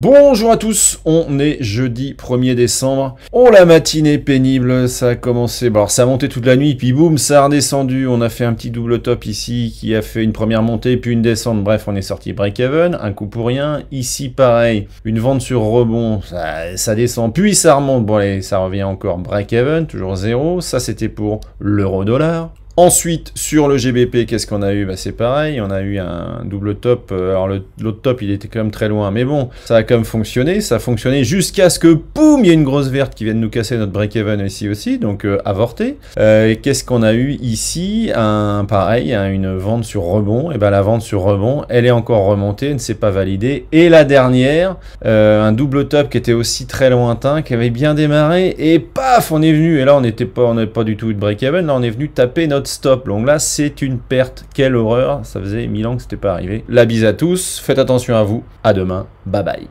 Bonjour à tous, on est jeudi 1er décembre. Oh la matinée pénible, ça a commencé. Bon, alors ça a monté toute la nuit, puis boum, ça a redescendu. On a fait un petit double top ici qui a fait une première montée, puis une descente. Bref, on est sorti break-even, un coup pour rien. Ici, pareil, une vente sur rebond, ça, ça descend, puis ça remonte. Bon, allez, ça revient encore break-even, toujours zéro. Ça, c'était pour l'euro-dollar. Ensuite, sur le GBP, qu'est-ce qu'on a eu bah, C'est pareil, on a eu un double top. Euh, alors, l'autre top, il était quand même très loin, mais bon, ça a quand même fonctionné. Ça a fonctionné jusqu'à ce que, poum, il y a une grosse verte qui vienne nous casser notre break-even ici aussi, donc euh, avorté. Euh, qu'est-ce qu'on a eu ici un, Pareil, hein, une vente sur rebond. Et eh bien la vente sur rebond, elle est encore remontée, ne s'est pas validée. Et la dernière, un double top qui était aussi très lointain, qui avait bien démarré, et paf, on est venu. Et là, on n'était pas, on pas du tout de break-even, là, on est venu taper notre stop. Donc là, c'est une perte. Quelle horreur. Ça faisait mille ans que c'était pas arrivé. La bise à tous. Faites attention à vous. À demain. Bye bye.